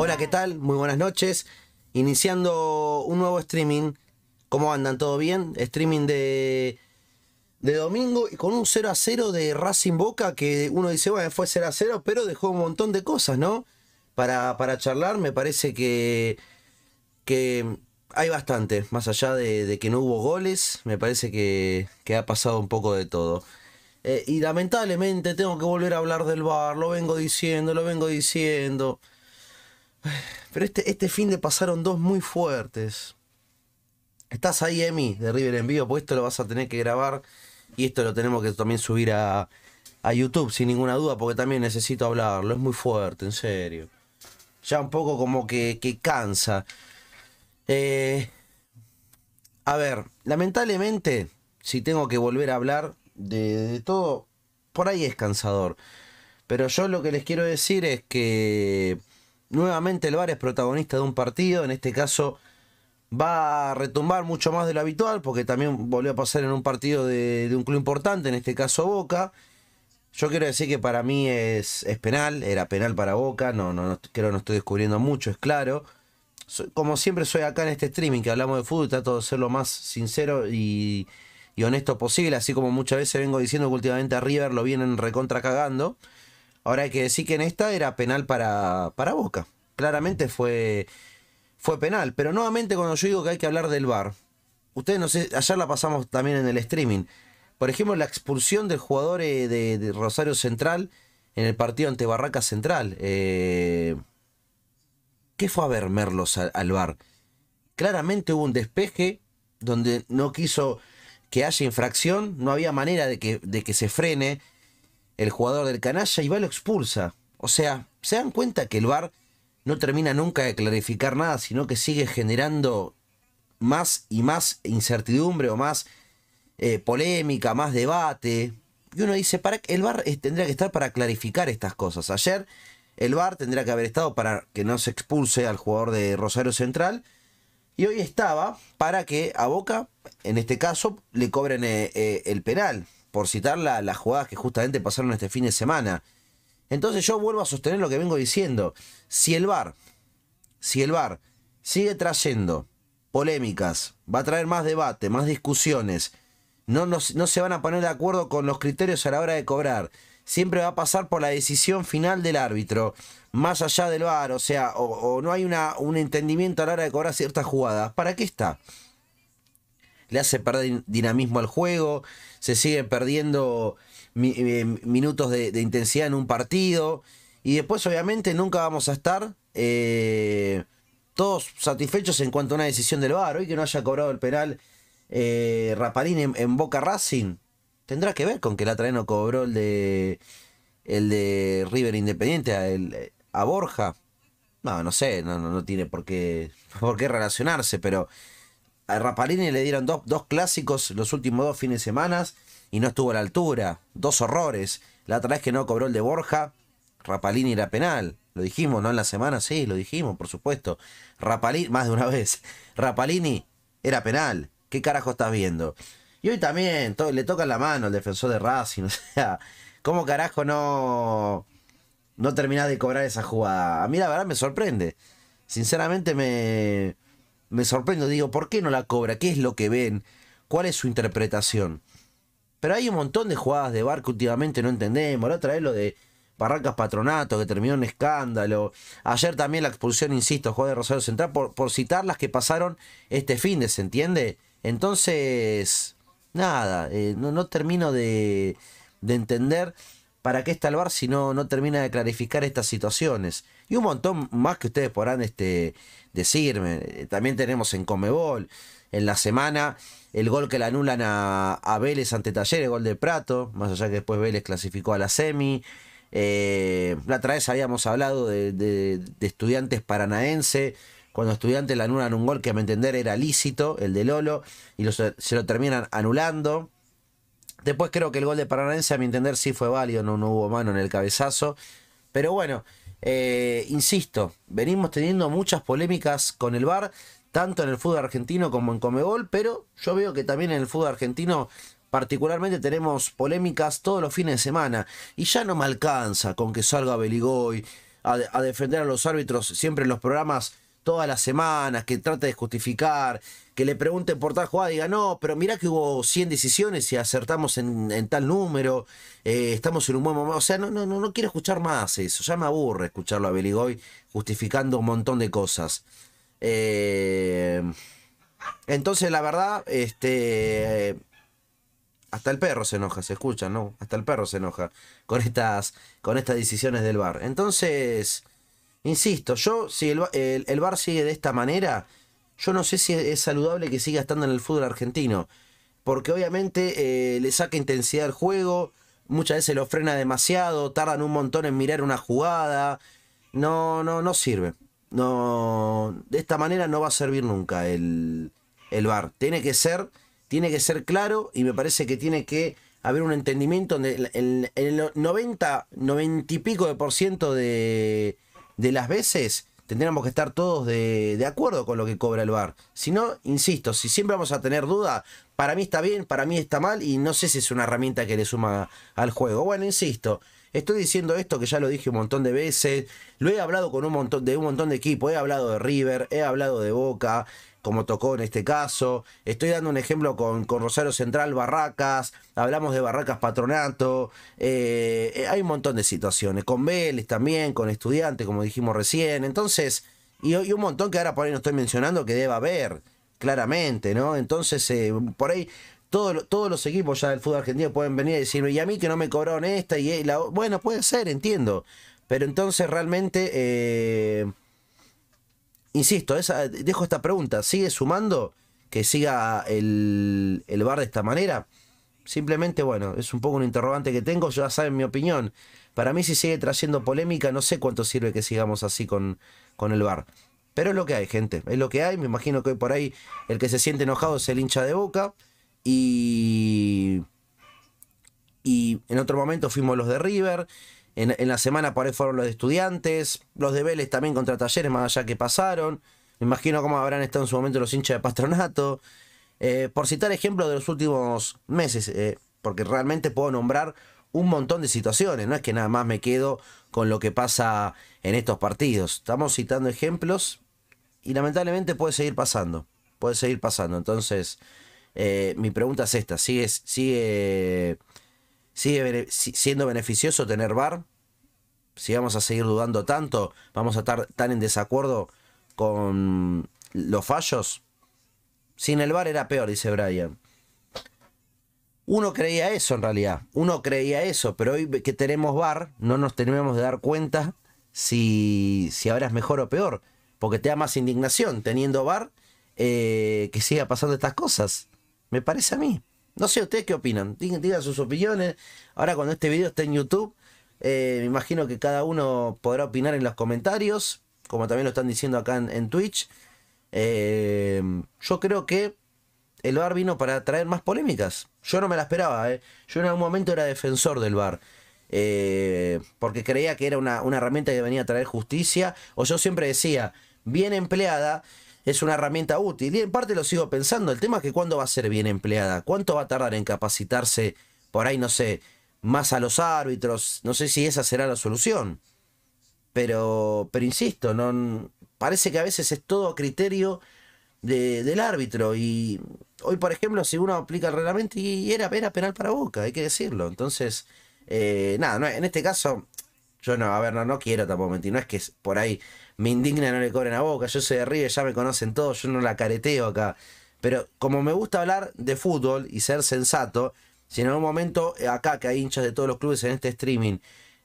Hola, ¿qué tal? Muy buenas noches. Iniciando un nuevo streaming. ¿Cómo andan? ¿Todo bien? Streaming de, de domingo y con un 0 a 0 de Racing Boca que uno dice, bueno, fue 0 a 0, pero dejó un montón de cosas, ¿no? Para, para charlar, me parece que, que hay bastante, más allá de, que no hubo goles, me parece que, que ha pasado un poco de todo. Eh, y lamentablemente tengo que volver a hablar del bar, lo vengo diciendo, lo vengo diciendo. Pero este, este fin de pasaron dos muy fuertes. Estás ahí, Emi, de River en vivo, pues esto lo vas a tener que grabar y esto lo tenemos que también subir a, YouTube, sin ninguna duda, porque también necesito hablarlo. Es muy fuerte, en serio. Ya un poco como que, cansa. Eh, a ver, lamentablemente, si tengo que volver a hablar de todo, por ahí es cansador. Pero yo lo que les quiero decir es que Nuevamente el VAR es protagonista de un partido, en este caso va a retumbar mucho más de lo habitual, porque también volvió a pasar en un partido de, un club importante, en este caso Boca. Yo quiero decir que para mí es, penal, era penal para Boca, no, no, no, creo no estoy descubriendo mucho, es claro. como siempre soy acá en este streaming que hablamos de fútbol, trato de ser lo más sincero y, y honesto posible, así como muchas veces vengo diciendo que últimamente a River lo vienen recontra cagando. Ahora hay que decir que en esta era penal para, para Boca. Claramente fue, fue penal. Pero nuevamente cuando yo digo que hay que hablar del VAR, ustedes no sé, ayer la pasamos también en el streaming. Por ejemplo, la expulsión del jugador eh, de, Rosario Central en el partido ante Barraca Central. Eh, ¿Qué fue a ver Merlos al, bar, VAR? Claramente hubo un despeje donde no quiso que haya infracción, no había manera de de que se frene el jugador del canalla y va lo expulsa. O sea, se dan cuenta que el VAR no termina nunca de clarificar nada, sino que sigue generando más y más incertidumbre o más eh, polémica, más debate. Y uno dice, para, el VAR eh, tendría que estar para clarificar estas cosas. Ayer el VAR tendría que haber estado para que no se expulse al jugador de Rosario Central. Y hoy estaba para que a Boca, en este caso, le cobren eh, el penal por citar las jugadas que justamente pasaron este fin de semana. Entonces yo vuelvo a sostener lo que vengo diciendo. Si el VAR, si el bar sigue trayendo polémicas, va a traer más debate, más discusiones, no, no se van a poner de acuerdo con los criterios a la hora de cobrar, siempre va a pasar por la decisión final del árbitro, más allá del VAR, o sea, o, no hay una, un entendimiento a la hora de cobrar ciertas jugadas, ¿para qué está? le hace perder dinamismo al juego, se sigue perdiendo eh, minutos de, intensidad en un partido. Y después, obviamente, nunca vamos a estar eh, todos satisfechos en cuanto a una decisión del VAR. Hoy que no haya cobrado el penal eh, Rapalín en, Boca Racing, tendrá que ver con que la no cobró el de, el de River Independiente a, a Borja. No, no sé, no, no, no tiene por qué, por qué relacionarse, pero a Rapalini le dieron dos, dos clásicos los últimos dos fines de semana y no estuvo a la altura. Dos horrores. La otra vez que no cobró el de Borja, Rapalini era penal. Lo dijimos, ¿no? En la semana, sí, lo dijimos, por supuesto. Rapalini, más de una vez. Rapalini era penal. ¿Qué carajo estás viendo? Y hoy también le toca la mano al defensor de Racing. O sea, ¿cómo carajo no, no terminás de cobrar esa jugada? A mí la verdad me sorprende. Sinceramente me me sorprendo, digo, ¿por qué no la cobra? ¿Qué es lo que ven? ¿Cuál es su interpretación? Pero hay un montón de jugadas de barco que últimamente no entendemos. Ahora otra lo de Barracas Patronato, que terminó en escándalo. Ayer también la expulsión, insisto, jugada de Rosario Central, por, citar las que pasaron este fin de, ¿se entiende? Entonces, nada, eh, no, no, termino de, de entender ¿para qué está el bar si no, termina de clarificar estas situaciones? Y un montón más que ustedes podrán este, decirme. Eh, también tenemos en Comebol, en la semana, el gol que le anulan a, Vélez ante Talleres, gol de Prato, más allá que después Vélez clasificó a la semi. Eh, la otra vez habíamos hablado de, estudiantes paranaense cuando estudiantes le anulan un gol que a mi entender era lícito, el de Lolo, y se lo terminan anulando. Después creo que el gol de Paranaense, a mi entender, sí fue válido, no, hubo mano en el cabezazo. Pero bueno, eh, insisto, venimos teniendo muchas polémicas con el VAR, tanto en el fútbol argentino como en Comebol, pero yo veo que también en el fútbol argentino particularmente tenemos polémicas todos los fines de semana y ya no me alcanza con que salga Beligoy a defender a los árbitros siempre en los programas todas las semanas, que trate de justificar, que le pregunten por tal jugada, diga, no, pero mirá que hubo 100 decisiones y acertamos en, tal número, eh, estamos en un buen momento. O sea, no, no, no, no quiero escuchar más eso, ya me aburre escucharlo a Beligoy justificando un montón de cosas. Eh, entonces, la verdad, este... Hasta el perro se enoja, se escucha, ¿no? Hasta el perro se enoja con estas, con estas decisiones del bar. Entonces, Insisto, yo, si el, el, Bar sigue de esta manera, yo no sé si es saludable que siga estando en el fútbol argentino. Porque obviamente eh, le saca intensidad al juego, muchas veces lo frena demasiado, tardan un montón en mirar una jugada. No, no, no sirve. No, de esta manera no va a servir nunca el, el Tiene que ser, tiene que ser claro y me parece que tiene que haber un entendimiento donde el, el 90, 90 y pico de por ciento de, de las veces tendríamos que estar todos de, acuerdo con lo que cobra el bar Si no, insisto, si siempre vamos a tener duda, para mí está bien, para mí está mal, y no sé si es una herramienta que le suma al juego. Bueno, insisto, estoy diciendo esto que ya lo dije un montón de veces, lo he hablado con un montón de un montón de equipos, he hablado de River, he hablado de Boca, como tocó en este caso. Estoy dando un ejemplo con, con Rosario Central, Barracas, hablamos de Barracas Patronato, eh, eh, hay un montón de situaciones, con Vélez también, con estudiantes, como dijimos recién, entonces, y, un montón que ahora por ahí no estoy mencionando que deba haber, claramente, ¿no? Entonces, eh, por ahí... todos todos los equipos ya del fútbol argentino pueden venir y decirme, y a mí que no me cobraron esta y la... Bueno, puede ser, entiendo. Pero entonces realmente insisto, dejo esta pregunta, ¿sigue sumando que siga el, el bar de esta manera? Simplemente, bueno, es un poco un interrogante que tengo, ya saben mi opinión. Para mí si sigue trayendo polémica, no sé cuánto sirve que sigamos así con, con el bar. Pero es lo que hay, gente, es lo que hay. Me imagino que hoy por ahí el que se siente enojado es el hincha de boca. Y, y en otro momento fuimos los de River. En, la semana por ahí fueron los de estudiantes, los de Vélez también contra talleres, más allá que pasaron. Me imagino cómo habrán estado en su momento los hinchas de patronato. Eh, por citar ejemplos de los últimos meses, eh, porque realmente puedo nombrar un montón de situaciones, no es que nada más me quedo con lo que pasa en estos partidos. Estamos citando ejemplos y lamentablemente puede seguir pasando, puede seguir pasando. Entonces, eh, mi pregunta es esta, sigue ¿Sigue siendo beneficioso tener VAR? Si vamos a seguir dudando tanto, vamos a estar tan en desacuerdo con los fallos. Sin el VAR era peor, dice Brian. Uno creía eso en realidad, uno creía eso, pero hoy que tenemos VAR no nos tenemos de dar cuenta si, si ahora es mejor o peor, porque te da más indignación teniendo VAR eh, que siga pasando estas cosas, me parece a mí. No sé ustedes qué opinan, digan, sus opiniones. Ahora cuando este video esté en YouTube, eh, me imagino que cada uno podrá opinar en los comentarios, como también lo están diciendo acá en, Twitch. Eh, yo creo que el bar vino para traer más polémicas. Yo no me la esperaba, eh. yo en algún momento era defensor del bar. porque creía que era una, una herramienta que venía a traer justicia. O yo siempre decía, bien empleada, es una herramienta útil y en parte lo sigo pensando. El tema es que cuándo va a ser bien empleada, cuánto va a tardar en capacitarse por ahí, no sé, más a los árbitros, no sé si esa será la solución. Pero, pero insisto, no, parece que a veces es todo a criterio de, del árbitro y hoy, por ejemplo, si uno aplica el reglamento y era, penal para Boca, hay que decirlo. Entonces, eh, nada, no, en este caso, yo no, a ver, no, no quiero tampoco mentir, no es que por ahí me indigna no le cobren a Boca, yo soy de River, ya me conocen todos, yo no la careteo acá. Pero como me gusta hablar de fútbol y ser sensato, si en algún momento eh, acá que hay hinchas de todos los clubes en este streaming,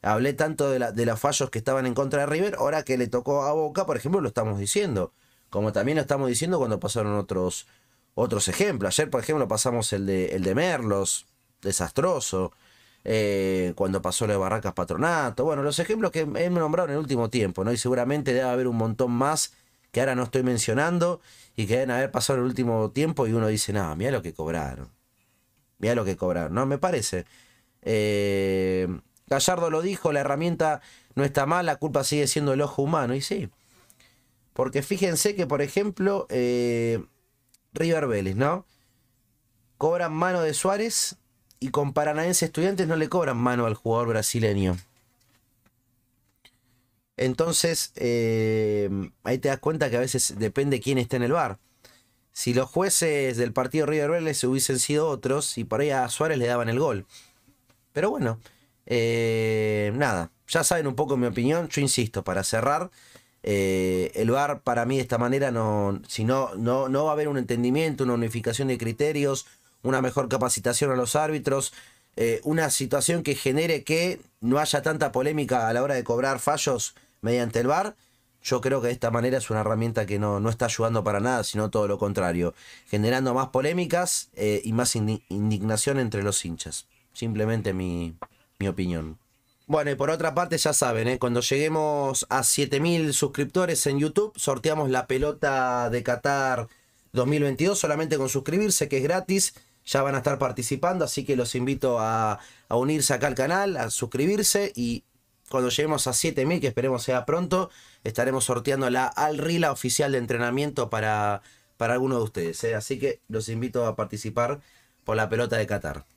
hablé tanto de, los fallos que estaban en contra de River, ahora que le tocó a Boca, por ejemplo, lo estamos diciendo. Como también lo estamos diciendo cuando pasaron otros, otros ejemplos. Ayer, por ejemplo, pasamos el de, el de Merlos, desastroso. Eh, cuando pasó la de Barracas Patronato, bueno, los ejemplos que he nombrado en el último tiempo, ¿no? Y seguramente debe haber un montón más que ahora no estoy mencionando y que deben haber pasado en el último tiempo y uno dice, nada mira lo que cobraron. Mira lo que cobraron, ¿no? Me parece. Eh, Gallardo lo dijo, la herramienta no está mal, la culpa sigue siendo el ojo humano, y sí. Porque fíjense que, por ejemplo, eh, River Vélez, ¿no? Cobran mano de Suárez y con Paranaense Estudiantes no le cobran mano al jugador brasileño. Entonces, eh, ahí te das cuenta que a veces depende quién esté en el bar. Si los jueces del partido River Vélez hubiesen sido otros, y por ahí a Suárez le daban el gol. Pero bueno, eh, nada, ya saben un poco mi opinión. Yo insisto, para cerrar, eh, el bar para mí de esta manera no, si no, no va a haber un entendimiento, una unificación de criterios, una mejor capacitación a los árbitros, eh, una situación que genere que no haya tanta polémica a la hora de cobrar fallos mediante el VAR. Yo creo que de esta manera es una herramienta que no, está ayudando para nada, sino todo lo contrario, generando más polémicas eh, y más indignación entre los hinchas. Simplemente mi, opinión. Bueno, y por otra parte, ya saben, eh, cuando lleguemos a 7000 suscriptores en YouTube, sorteamos la pelota de Qatar 2022 solamente con suscribirse, que es gratis ya van a estar participando, así que los invito a, unirse acá al canal, a suscribirse y cuando lleguemos a 7.000, que esperemos sea pronto, estaremos sorteando la Alrila oficial de entrenamiento para, para alguno de ustedes. ¿eh? Así que los invito a participar por la pelota de Qatar.